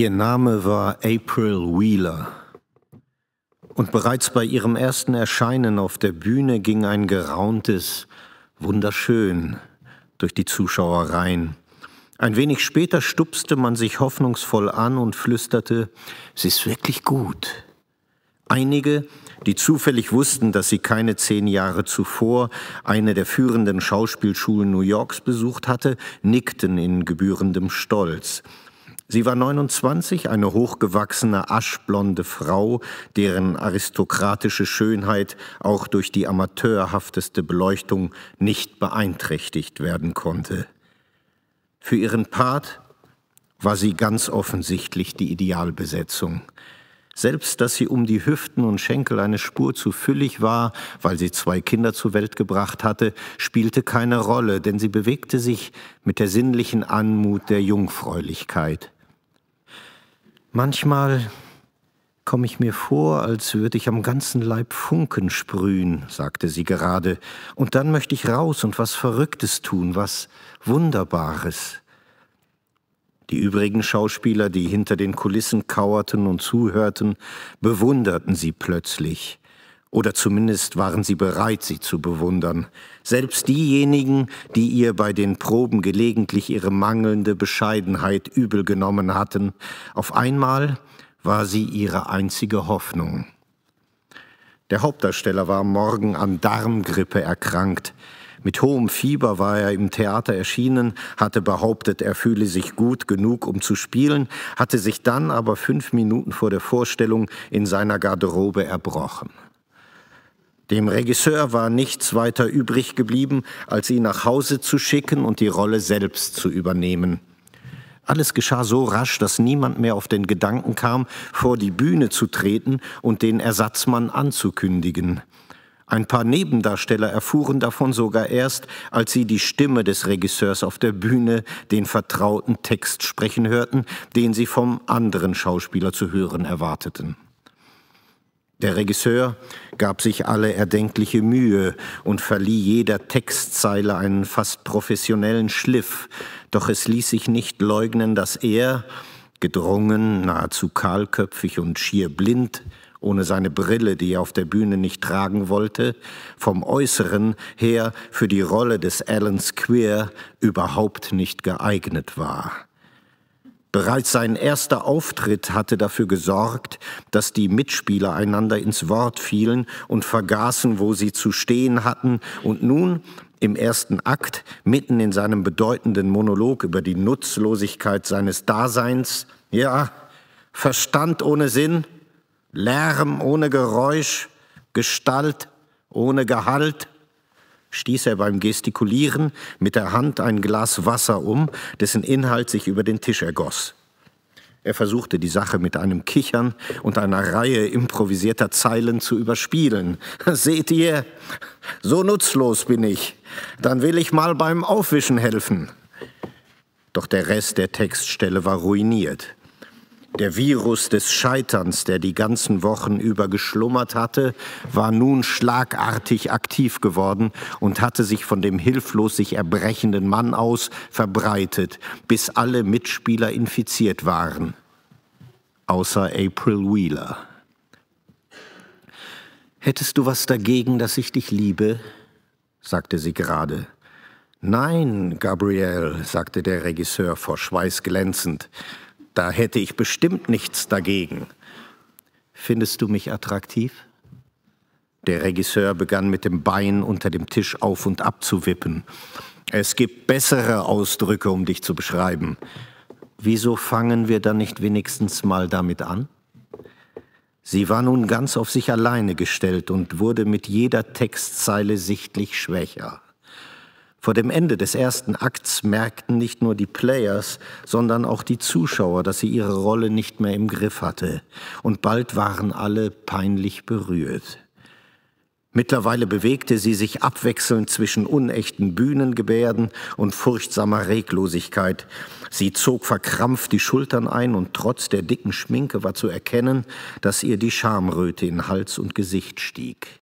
Ihr Name war April Wheeler. Und bereits bei ihrem ersten Erscheinen auf der Bühne ging ein gerauntes Wunderschön durch die Zuschauereien. Ein wenig später stupste man sich hoffnungsvoll an und flüsterte, sie ist wirklich gut. Einige, die zufällig wussten, dass sie keine zehn Jahre zuvor eine der führenden Schauspielschulen New Yorks besucht hatte, nickten in gebührendem Stolz. Sie war 29, eine hochgewachsene, aschblonde Frau, deren aristokratische Schönheit auch durch die amateurhafteste Beleuchtung nicht beeinträchtigt werden konnte. Für ihren Part war sie ganz offensichtlich die Idealbesetzung. Selbst dass sie um die Hüften und Schenkel eine Spur zu füllig war, weil sie zwei Kinder zur Welt gebracht hatte, spielte keine Rolle, denn sie bewegte sich mit der sinnlichen Anmut der Jungfräulichkeit. Manchmal komme ich mir vor, als würde ich am ganzen Leib Funken sprühen, sagte sie gerade, und dann möchte ich raus und was Verrücktes tun, was Wunderbares. Die übrigen Schauspieler, die hinter den Kulissen kauerten und zuhörten, bewunderten sie plötzlich oder zumindest waren sie bereit, sie zu bewundern. Selbst diejenigen, die ihr bei den Proben gelegentlich ihre mangelnde Bescheidenheit übel genommen hatten, auf einmal war sie ihre einzige Hoffnung. Der Hauptdarsteller war Morgen an Darmgrippe erkrankt. Mit hohem Fieber war er im Theater erschienen, hatte behauptet, er fühle sich gut genug, um zu spielen, hatte sich dann aber fünf Minuten vor der Vorstellung in seiner Garderobe erbrochen. Dem Regisseur war nichts weiter übrig geblieben, als ihn nach Hause zu schicken und die Rolle selbst zu übernehmen. Alles geschah so rasch, dass niemand mehr auf den Gedanken kam, vor die Bühne zu treten und den Ersatzmann anzukündigen. Ein paar Nebendarsteller erfuhren davon sogar erst, als sie die Stimme des Regisseurs auf der Bühne den vertrauten Text sprechen hörten, den sie vom anderen Schauspieler zu hören erwarteten. Der Regisseur gab sich alle erdenkliche Mühe und verlieh jeder Textzeile einen fast professionellen Schliff, doch es ließ sich nicht leugnen, dass er, gedrungen, nahezu kahlköpfig und schier blind, ohne seine Brille, die er auf der Bühne nicht tragen wollte, vom Äußeren her für die Rolle des Alan Square überhaupt nicht geeignet war. Bereits sein erster Auftritt hatte dafür gesorgt, dass die Mitspieler einander ins Wort fielen und vergaßen, wo sie zu stehen hatten, und nun im ersten Akt, mitten in seinem bedeutenden Monolog über die Nutzlosigkeit seines Daseins, ja, Verstand ohne Sinn, Lärm ohne Geräusch, Gestalt ohne Gehalt, stieß er beim Gestikulieren mit der Hand ein Glas Wasser um, dessen Inhalt sich über den Tisch ergoss. Er versuchte die Sache mit einem Kichern und einer Reihe improvisierter Zeilen zu überspielen. Seht ihr, so nutzlos bin ich. Dann will ich mal beim Aufwischen helfen. Doch der Rest der Textstelle war ruiniert. Der Virus des Scheiterns, der die ganzen Wochen über geschlummert hatte, war nun schlagartig aktiv geworden und hatte sich von dem hilflos sich erbrechenden Mann aus verbreitet, bis alle Mitspieler infiziert waren. Außer April Wheeler. Hättest du was dagegen, dass ich dich liebe? sagte sie gerade. Nein, Gabrielle, sagte der Regisseur vor Schweiß glänzend da hätte ich bestimmt nichts dagegen. Findest du mich attraktiv? Der Regisseur begann mit dem Bein unter dem Tisch auf und ab zu wippen. Es gibt bessere Ausdrücke, um dich zu beschreiben. Wieso fangen wir dann nicht wenigstens mal damit an? Sie war nun ganz auf sich alleine gestellt und wurde mit jeder Textzeile sichtlich schwächer. Vor dem Ende des ersten Akts merkten nicht nur die Players, sondern auch die Zuschauer, dass sie ihre Rolle nicht mehr im Griff hatte, und bald waren alle peinlich berührt. Mittlerweile bewegte sie sich abwechselnd zwischen unechten Bühnengebärden und furchtsamer Reglosigkeit. Sie zog verkrampft die Schultern ein und trotz der dicken Schminke war zu erkennen, dass ihr die Schamröte in Hals und Gesicht stieg.